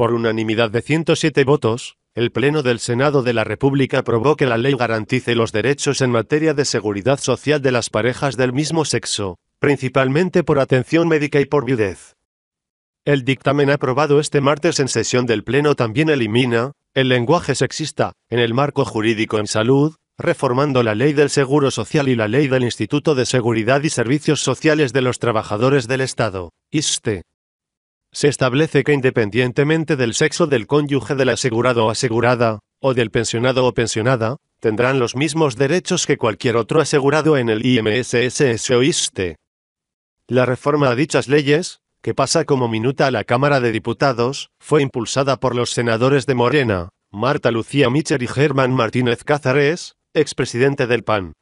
Por unanimidad de 107 votos, el Pleno del Senado de la República aprobó que la ley garantice los derechos en materia de seguridad social de las parejas del mismo sexo, principalmente por atención médica y por viudez. El dictamen aprobado este martes en sesión del Pleno también elimina el lenguaje sexista en el marco jurídico en salud, reformando la ley del Seguro Social y la ley del Instituto de Seguridad y Servicios Sociales de los Trabajadores del Estado, ISTE. Se establece que independientemente del sexo del cónyuge del asegurado o asegurada, o del pensionado o pensionada, tendrán los mismos derechos que cualquier otro asegurado en el IMSS o ISTE. La reforma a dichas leyes, que pasa como minuta a la Cámara de Diputados, fue impulsada por los senadores de Morena, Marta Lucía Micher y Germán Martínez Cázares, expresidente del PAN.